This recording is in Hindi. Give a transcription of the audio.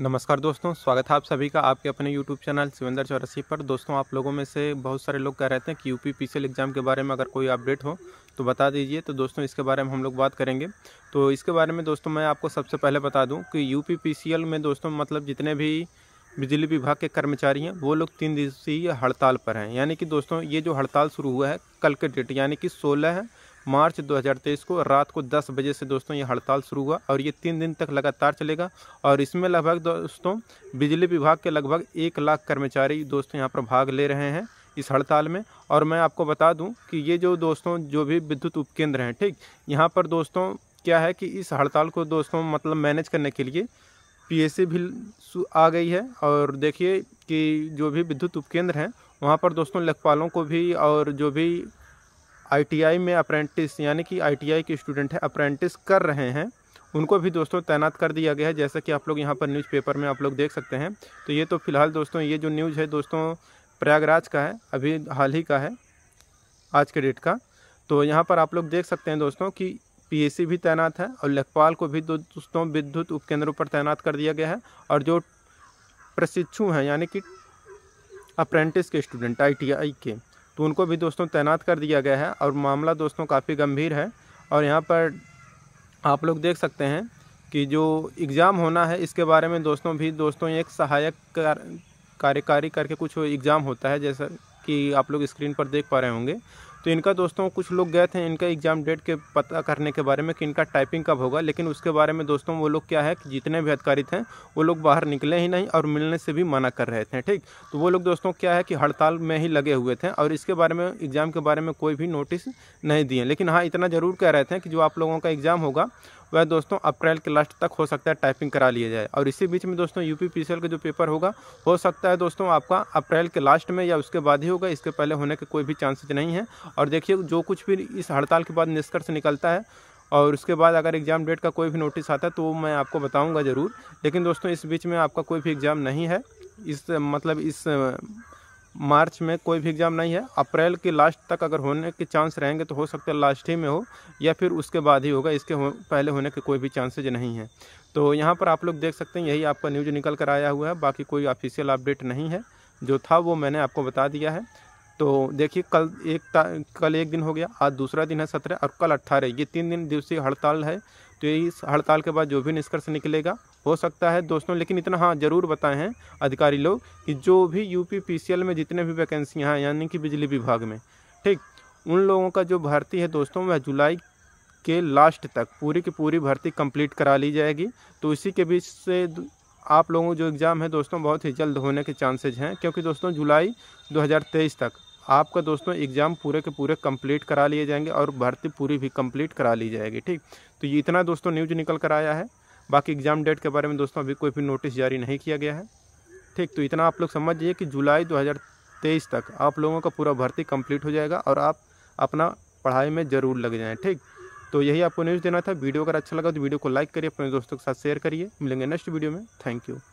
नमस्कार दोस्तों स्वागत है आप सभी का आपके अपने यूट्यूब चैनल सिविंदर चौरसी पर दोस्तों आप लोगों में से बहुत सारे लोग कह रहे थे कि यूपी पी एग्ज़ाम के बारे में अगर कोई अपडेट हो तो बता दीजिए तो दोस्तों इसके बारे में हम लोग बात करेंगे तो इसके बारे में दोस्तों मैं आपको सबसे पहले बता दूँ कि यू पी में दोस्तों मतलब जितने भी बिजली विभाग के कर्मचारी हैं वो लोग तीन दिवसीय हड़ताल पर हैं यानी कि दोस्तों ये जो हड़ताल शुरू हुआ है कल के डेट यानी कि सोलह मार्च 2023 को रात को 10 बजे से दोस्तों ये हड़ताल शुरू हुआ और ये तीन दिन तक लगातार चलेगा और इसमें लगभग दोस्तों बिजली विभाग के लगभग एक लाख कर्मचारी दोस्तों यहाँ पर भाग ले रहे हैं इस हड़ताल में और मैं आपको बता दूं कि ये जो दोस्तों जो भी विद्युत उपकेंद्र हैं ठीक यहाँ पर दोस्तों क्या है कि इस हड़ताल को दोस्तों मतलब मैनेज करने के लिए पीएससी भी आ गई है और देखिए कि जो भी विद्युत उपकेंद्र हैं वहाँ पर दोस्तों लेखपालों को भी और जो भी आईटीआई में अप्रेंटिस यानी कि आईटीआई के स्टूडेंट हैं अप्रेंटिस कर रहे हैं उनको भी दोस्तों तैनात कर दिया गया है जैसा कि आप लोग यहाँ पर न्यूज़पेपर में आप लोग देख सकते हैं तो ये तो फिलहाल दोस्तों ये जो न्यूज़ है दोस्तों प्रयागराज का है अभी हाल ही का है आज के डेट का तो यहाँ पर आप लोग देख सकते हैं दोस्तों कि पी भी तैनात है और लेखपाल को भी दोस्तों विद्युत उपकेंद्रों पर तैनात कर दिया गया है और जो प्रशिक्षु हैं यानी कि अप्रेंटिस के स्टूडेंट आईटीआई के तो उनको भी दोस्तों तैनात कर दिया गया है और मामला दोस्तों काफ़ी गंभीर है और यहाँ पर आप लोग देख सकते हैं कि जो एग्ज़ाम होना है इसके बारे में दोस्तों भी दोस्तों एक सहायक कार्यकारी करके कुछ एग्ज़ाम होता है जैसा कि आप लोग स्क्रीन पर देख पा रहे होंगे तो इनका दोस्तों कुछ लोग गए थे इनका एग्ज़ाम डेट के पता करने के बारे में कि इनका टाइपिंग कब होगा लेकिन उसके बारे में दोस्तों वो लोग क्या है कि जितने भी अधिकारी थे वो लोग बाहर निकले ही नहीं और मिलने से भी मना कर रहे थे ठीक तो वो लोग दोस्तों क्या है कि हड़ताल में ही लगे हुए थे और इसके बारे में एग्ज़ाम के बारे में कोई भी नोटिस नहीं दिए लेकिन हाँ इतना ज़रूर कह रहे थे कि जो आप लोगों का एग्ज़ाम होगा वह दोस्तों अप्रैल के लास्ट तक हो सकता है टाइपिंग करा लिया जाए और इसी बीच में दोस्तों यू पी का जो पेपर होगा हो सकता है दोस्तों आपका अप्रैल के लास्ट में या उसके बाद ही होगा इसके पहले होने के कोई भी चांसेज नहीं है और देखिए जो कुछ भी इस हड़ताल के बाद निष्कर्ष निकलता है और उसके बाद अगर एग्ज़ाम डेट का कोई भी नोटिस आता है तो वो मैं आपको बताऊंगा ज़रूर लेकिन दोस्तों इस बीच में आपका कोई भी एग्ज़ाम नहीं है इस मतलब इस मार्च में कोई भी एग्ज़ाम नहीं है अप्रैल के लास्ट तक अगर होने के चांस रहेंगे तो हो सकता है लास्ट ही में हो या फिर उसके बाद ही होगा इसके हो, पहले होने के कोई भी चांसेज नहीं है तो यहाँ पर आप लोग देख सकते हैं यही आपका न्यूज निकल कर आया हुआ है बाकी कोई ऑफिशियल अपडेट नहीं है जो था वो मैंने आपको बता दिया है तो देखिए कल एक कल एक दिन हो गया आज दूसरा दिन है सत्रह और कल अट्ठारह ये तीन दिन दिवसीय हड़ताल है तो इस हड़ताल के बाद जो भी निष्कर्ष निकलेगा हो सकता है दोस्तों लेकिन इतना हाँ ज़रूर बताएं हैं अधिकारी लोग कि जो भी यूपी पीसीएल में जितने भी वैकेंसियाँ हैं यानी कि बिजली विभाग में ठीक उन लोगों का जो भर्ती है दोस्तों वह जुलाई के लास्ट तक पूरी की पूरी भर्ती कंप्लीट करा ली जाएगी तो इसी के बीच से आप लोगों जो एग्ज़ाम है दोस्तों बहुत ही जल्द होने के चांसेज हैं क्योंकि दोस्तों जुलाई 2023 तक आपका दोस्तों एग्ज़ाम पूरे के पूरे कंप्लीट करा लिए जाएंगे और भर्ती पूरी भी कंप्लीट करा ली जाएगी ठीक तो ये इतना दोस्तों न्यूज निकल कर आया है बाकी एग्ज़ाम डेट के बारे में दोस्तों अभी कोई भी नोटिस जारी नहीं किया गया है ठीक तो इतना आप लोग समझ जाइए कि जुलाई दो तक आप लोगों का पूरा भर्ती कम्प्लीट हो जाएगा और आप अपना पढ़ाई में ज़रूर लग जाएँ ठीक तो यही आपको न्यूज़ देना था वीडियो अगर अच्छा लगा तो वीडियो को लाइक करिए अपने दोस्तों के साथ शेयर करिए मिलेंगे नेक्स्ट वीडियो में थैंक यू